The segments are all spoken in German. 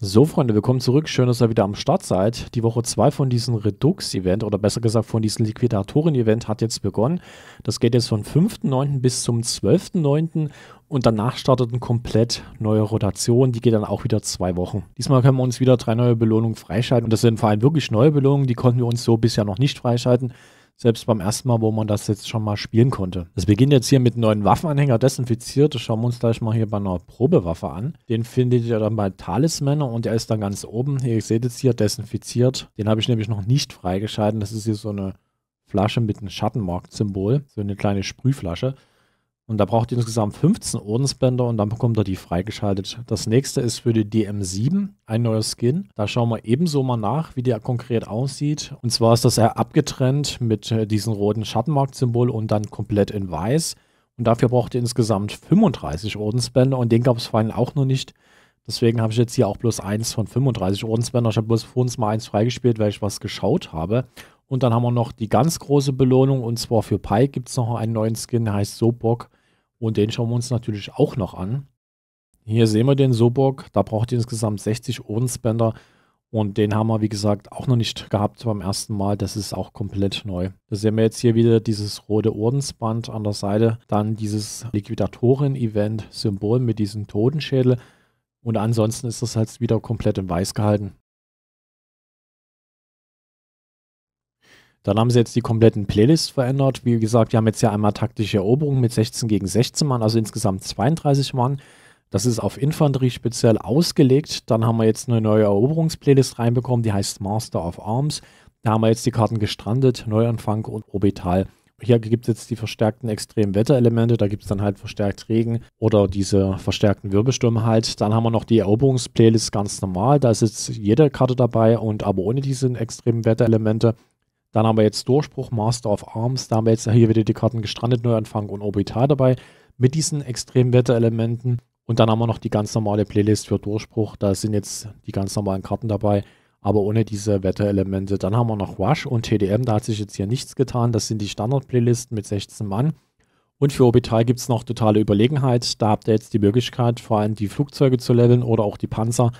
So, Freunde, willkommen zurück. Schön, dass ihr wieder am Start seid. Die Woche 2 von diesem Redux-Event oder besser gesagt von diesem Liquidatoren-Event hat jetzt begonnen. Das geht jetzt vom 5.9. bis zum 12.9. Und danach startet eine komplett neue Rotation. Die geht dann auch wieder zwei Wochen. Diesmal können wir uns wieder drei neue Belohnungen freischalten. Und das sind vor allem wirklich neue Belohnungen. Die konnten wir uns so bisher noch nicht freischalten selbst beim ersten Mal, wo man das jetzt schon mal spielen konnte. Das beginnt jetzt hier mit neuen Waffenanhänger desinfiziert. Das schauen wir uns gleich mal hier bei einer Probewaffe an. Den findet ihr dann bei Talisman und der ist dann ganz oben. ihr seht jetzt hier desinfiziert. Den habe ich nämlich noch nicht freigeschalten. Das ist hier so eine Flasche mit einem Schattenmarkt-Symbol. So eine kleine Sprühflasche. Und da braucht ihr insgesamt 15 Ordensbänder und dann bekommt ihr die freigeschaltet. Das nächste ist für die DM7 ein neuer Skin. Da schauen wir ebenso mal nach, wie der konkret aussieht. Und zwar ist das eher abgetrennt mit äh, diesem roten Schattenmarkt-Symbol und dann komplett in weiß. Und dafür braucht ihr insgesamt 35 Ordensbänder und den gab es vorhin auch noch nicht. Deswegen habe ich jetzt hier auch bloß eins von 35 Ordensbändern. Ich habe bloß vor uns mal eins freigespielt, weil ich was geschaut habe. Und dann haben wir noch die ganz große Belohnung und zwar für Pike gibt es noch einen neuen Skin, der heißt Sobok. Und den schauen wir uns natürlich auch noch an. Hier sehen wir den Soburg. Da braucht ihr insgesamt 60 Ordensbänder. Und den haben wir, wie gesagt, auch noch nicht gehabt beim ersten Mal. Das ist auch komplett neu. Da sehen wir jetzt hier wieder dieses rote Ordensband an der Seite. Dann dieses Liquidatoren-Event-Symbol mit diesem Totenschädel. Und ansonsten ist das halt wieder komplett in weiß gehalten. Dann haben sie jetzt die kompletten Playlists verändert. Wie gesagt, wir haben jetzt ja einmal taktische Eroberung mit 16 gegen 16 Mann, also insgesamt 32 Mann. Das ist auf Infanterie speziell ausgelegt. Dann haben wir jetzt eine neue Eroberungsplaylist reinbekommen, die heißt Master of Arms. Da haben wir jetzt die Karten gestrandet, Neuanfang und Orbital. Hier gibt es jetzt die verstärkten extremen Wetterelemente, da gibt es dann halt verstärkt Regen oder diese verstärkten Wirbelstürme halt. Dann haben wir noch die Eroberungsplaylist ganz normal, da ist jetzt jede Karte dabei und aber ohne diese extremen Wetterelemente. Dann haben wir jetzt Durchbruch, Master of Arms, da haben wir jetzt hier wieder die Karten Gestrandet, Neuanfang und Orbital dabei mit diesen extremen Wetterelementen. Und dann haben wir noch die ganz normale Playlist für Durchbruch, da sind jetzt die ganz normalen Karten dabei, aber ohne diese Wetterelemente. Dann haben wir noch Rush und TDM, da hat sich jetzt hier nichts getan, das sind die Standard-Playlisten mit 16 Mann. Und für Orbital gibt es noch totale Überlegenheit. Da habt ihr jetzt die Möglichkeit, vor allem die Flugzeuge zu leveln oder auch die Panzer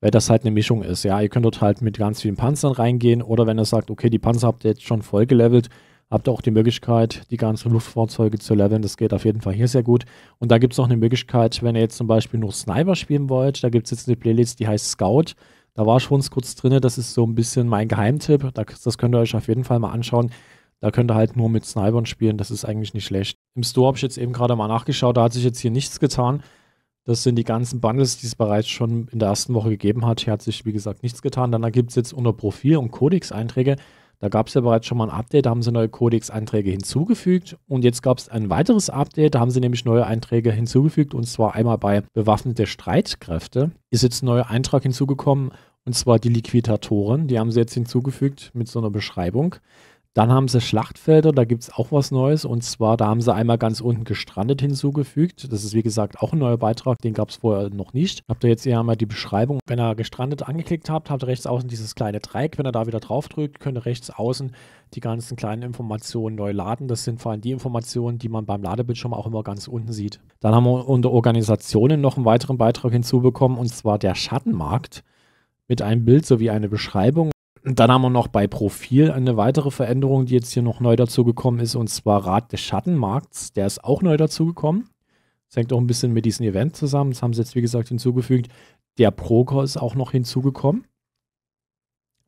weil das halt eine Mischung ist. Ja, ihr könnt dort halt mit ganz vielen Panzern reingehen oder wenn ihr sagt, okay, die Panzer habt ihr jetzt schon voll gelevelt, habt ihr auch die Möglichkeit, die ganzen Luftfahrzeuge zu leveln. Das geht auf jeden Fall hier sehr gut. Und da gibt es noch eine Möglichkeit, wenn ihr jetzt zum Beispiel nur Sniper spielen wollt, da gibt es jetzt eine Playlist, die heißt Scout. Da war schon kurz drin, das ist so ein bisschen mein Geheimtipp. Das könnt ihr euch auf jeden Fall mal anschauen. Da könnt ihr halt nur mit Snipern spielen, das ist eigentlich nicht schlecht. Im Store habe ich jetzt eben gerade mal nachgeschaut, da hat sich jetzt hier nichts getan. Das sind die ganzen Bundles, die es bereits schon in der ersten Woche gegeben hat. Hier hat sich, wie gesagt, nichts getan. Dann gibt es jetzt unter Profil und Codex-Einträge. Da gab es ja bereits schon mal ein Update, da haben sie neue Codex-Einträge hinzugefügt. Und jetzt gab es ein weiteres Update, da haben sie nämlich neue Einträge hinzugefügt. Und zwar einmal bei bewaffnete Streitkräfte ist jetzt ein neuer Eintrag hinzugekommen. Und zwar die Liquidatoren. Die haben sie jetzt hinzugefügt mit so einer Beschreibung. Dann haben sie Schlachtfelder, da gibt es auch was Neues. Und zwar, da haben sie einmal ganz unten gestrandet hinzugefügt. Das ist wie gesagt auch ein neuer Beitrag, den gab es vorher noch nicht. Habt ihr jetzt hier einmal die Beschreibung. Wenn ihr gestrandet angeklickt habt, habt ihr rechts außen dieses kleine Dreieck. Wenn ihr da wieder drauf drückt, könnt ihr rechts außen die ganzen kleinen Informationen neu laden. Das sind vor allem die Informationen, die man beim Ladebildschirm auch immer ganz unten sieht. Dann haben wir unter Organisationen noch einen weiteren Beitrag hinzubekommen, und zwar der Schattenmarkt mit einem Bild sowie eine Beschreibung. Dann haben wir noch bei Profil eine weitere Veränderung, die jetzt hier noch neu dazugekommen ist, und zwar Rat des Schattenmarkts. Der ist auch neu dazugekommen. Das hängt auch ein bisschen mit diesem Event zusammen. Das haben sie jetzt, wie gesagt, hinzugefügt. Der Proker ist auch noch hinzugekommen.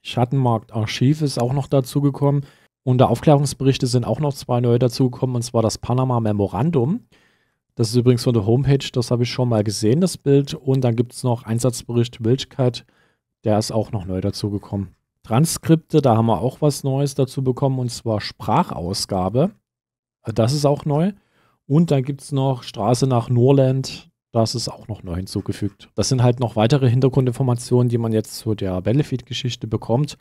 Schattenmarkt Archiv ist auch noch dazugekommen. Unter Aufklärungsberichte sind auch noch zwei neue dazugekommen, und zwar das Panama Memorandum. Das ist übrigens von der Homepage, das habe ich schon mal gesehen, das Bild. Und dann gibt es noch Einsatzbericht Wildcat, der ist auch noch neu dazugekommen. Transkripte, da haben wir auch was Neues dazu bekommen, und zwar Sprachausgabe. Das ist auch neu. Und dann gibt es noch Straße nach Norland. Das ist auch noch neu hinzugefügt. Das sind halt noch weitere Hintergrundinformationen, die man jetzt zu der Battlefield-Geschichte bekommt,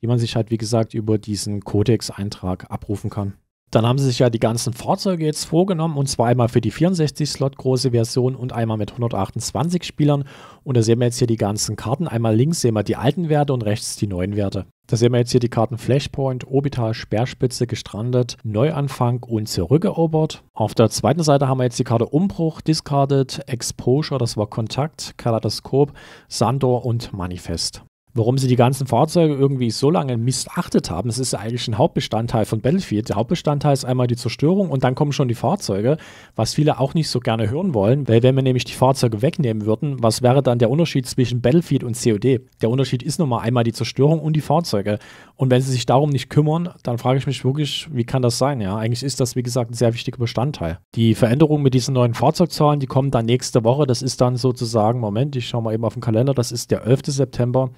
die man sich halt, wie gesagt, über diesen Codex-Eintrag abrufen kann. Dann haben sie sich ja die ganzen Fahrzeuge jetzt vorgenommen und zwar einmal für die 64-Slot große Version und einmal mit 128 Spielern. Und da sehen wir jetzt hier die ganzen Karten. Einmal links sehen wir die alten Werte und rechts die neuen Werte. Da sehen wir jetzt hier die Karten Flashpoint, Orbital, Speerspitze, Gestrandet, Neuanfang und zurückerobert. Auf der zweiten Seite haben wir jetzt die Karte Umbruch, Discarded, Exposure, das war Kontakt, Kaleidoskop, Sandor und Manifest warum sie die ganzen Fahrzeuge irgendwie so lange missachtet haben. Es ist ja eigentlich ein Hauptbestandteil von Battlefield. Der Hauptbestandteil ist einmal die Zerstörung und dann kommen schon die Fahrzeuge, was viele auch nicht so gerne hören wollen, weil wenn wir nämlich die Fahrzeuge wegnehmen würden, was wäre dann der Unterschied zwischen Battlefield und COD? Der Unterschied ist nun mal einmal die Zerstörung und die Fahrzeuge. Und wenn sie sich darum nicht kümmern, dann frage ich mich wirklich, wie kann das sein? Ja, eigentlich ist das, wie gesagt, ein sehr wichtiger Bestandteil. Die Veränderung mit diesen neuen Fahrzeugzahlen, die kommen dann nächste Woche. Das ist dann sozusagen, Moment, ich schaue mal eben auf den Kalender, das ist der 11. September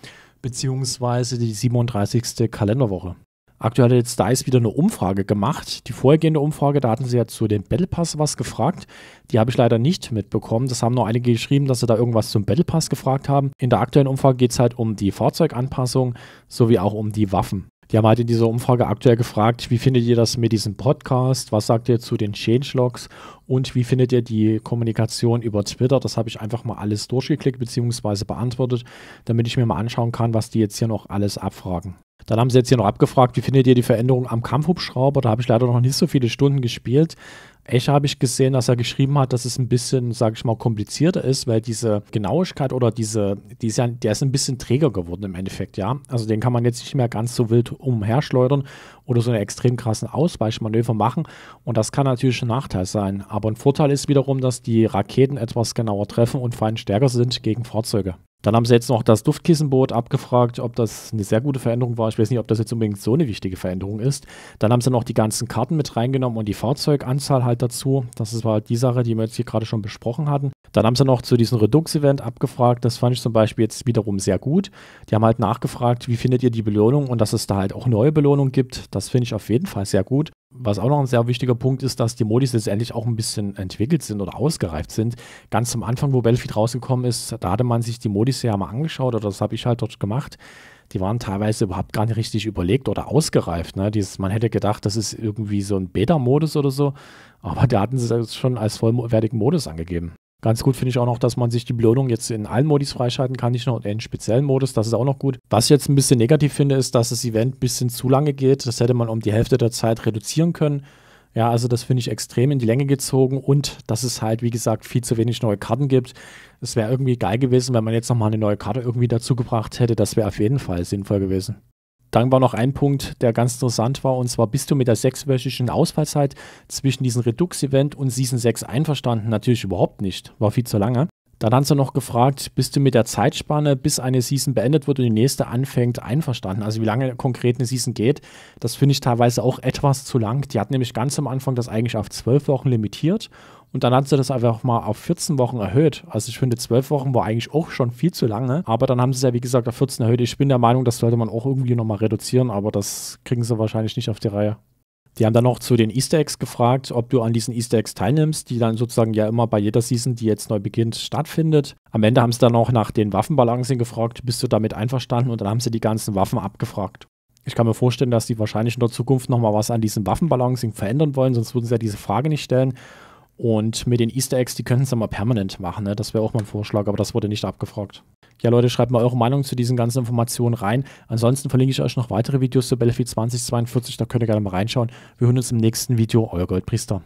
beziehungsweise die 37. Kalenderwoche. Aktuell hat jetzt DICE wieder eine Umfrage gemacht. Die vorhergehende Umfrage, da hatten sie ja zu dem Battle Pass was gefragt. Die habe ich leider nicht mitbekommen. Das haben nur einige geschrieben, dass sie da irgendwas zum Battle Pass gefragt haben. In der aktuellen Umfrage geht es halt um die Fahrzeuganpassung sowie auch um die Waffen. Die haben halt in dieser Umfrage aktuell gefragt, wie findet ihr das mit diesem Podcast? Was sagt ihr zu den Changelogs? Und wie findet ihr die Kommunikation über Twitter? Das habe ich einfach mal alles durchgeklickt bzw. beantwortet, damit ich mir mal anschauen kann, was die jetzt hier noch alles abfragen. Dann haben sie jetzt hier noch abgefragt, wie findet ihr die Veränderung am Kampfhubschrauber? Da habe ich leider noch nicht so viele Stunden gespielt. Echt habe ich gesehen, dass er geschrieben hat, dass es ein bisschen, sage ich mal, komplizierter ist, weil diese Genauigkeit oder diese, die ist ja, der ist ein bisschen träger geworden im Endeffekt, ja. Also den kann man jetzt nicht mehr ganz so wild umherschleudern oder so einen extrem krassen Ausweichmanöver machen. Und das kann natürlich ein Nachteil sein. Aber ein Vorteil ist wiederum, dass die Raketen etwas genauer treffen und fein stärker sind gegen Fahrzeuge. Dann haben sie jetzt noch das Duftkissenboot abgefragt, ob das eine sehr gute Veränderung war. Ich weiß nicht, ob das jetzt unbedingt so eine wichtige Veränderung ist. Dann haben sie noch die ganzen Karten mit reingenommen und die Fahrzeuganzahl halt dazu. Das war halt die Sache, die wir jetzt hier gerade schon besprochen hatten. Dann haben sie noch zu diesem Redux-Event abgefragt. Das fand ich zum Beispiel jetzt wiederum sehr gut. Die haben halt nachgefragt, wie findet ihr die Belohnung und dass es da halt auch neue Belohnungen gibt. Das finde ich auf jeden Fall sehr gut was auch noch ein sehr wichtiger Punkt ist, dass die Modis letztendlich auch ein bisschen entwickelt sind oder ausgereift sind. Ganz am Anfang, wo Battlefield rausgekommen ist, da hatte man sich die Modis ja mal angeschaut oder das habe ich halt dort gemacht. Die waren teilweise überhaupt gar nicht richtig überlegt oder ausgereift. Ne? Dieses, man hätte gedacht, das ist irgendwie so ein Beta-Modus oder so, aber da hatten sie das schon als vollwertigen Modus angegeben. Ganz gut finde ich auch noch, dass man sich die Belohnung jetzt in allen Modis freischalten kann, nicht nur in einen speziellen Modus, das ist auch noch gut. Was ich jetzt ein bisschen negativ finde, ist, dass das Event ein bisschen zu lange geht. Das hätte man um die Hälfte der Zeit reduzieren können. Ja, also das finde ich extrem in die Länge gezogen und dass es halt, wie gesagt, viel zu wenig neue Karten gibt. Es wäre irgendwie geil gewesen, wenn man jetzt nochmal eine neue Karte irgendwie dazu gebracht hätte. Das wäre auf jeden Fall sinnvoll gewesen. Dann war noch ein Punkt, der ganz interessant war, und zwar bist du mit der sechswöchigen Ausfallzeit zwischen diesem Redux-Event und Season 6 einverstanden? Natürlich überhaupt nicht, war viel zu lange. Dann haben sie noch gefragt, bist du mit der Zeitspanne, bis eine Season beendet wird und die nächste anfängt, einverstanden? Also wie lange konkret eine Season geht, das finde ich teilweise auch etwas zu lang. Die hat nämlich ganz am Anfang das eigentlich auf zwölf Wochen limitiert und dann hat sie das einfach mal auf 14 Wochen erhöht. Also ich finde, 12 Wochen war eigentlich auch schon viel zu lange. Aber dann haben sie es ja, wie gesagt, auf 14 erhöht. Ich bin der Meinung, das sollte man auch irgendwie nochmal reduzieren, aber das kriegen sie wahrscheinlich nicht auf die Reihe. Die haben dann noch zu den Easter Eggs gefragt, ob du an diesen Easter Eggs teilnimmst, die dann sozusagen ja immer bei jeder Season, die jetzt neu beginnt, stattfindet. Am Ende haben sie dann noch nach den Waffenbalancen gefragt, bist du damit einverstanden? Und dann haben sie die ganzen Waffen abgefragt. Ich kann mir vorstellen, dass die wahrscheinlich in der Zukunft nochmal was an diesem Waffenbalancing verändern wollen, sonst würden sie ja diese Frage nicht stellen. Und mit den Easter Eggs, die könnten es dann mal permanent machen. Ne? Das wäre auch mal ein Vorschlag, aber das wurde nicht abgefragt. Ja, Leute, schreibt mal eure Meinung zu diesen ganzen Informationen rein. Ansonsten verlinke ich euch noch weitere Videos zu Battlefield 2042. Da könnt ihr gerne mal reinschauen. Wir hören uns im nächsten Video. Euer Goldpriester.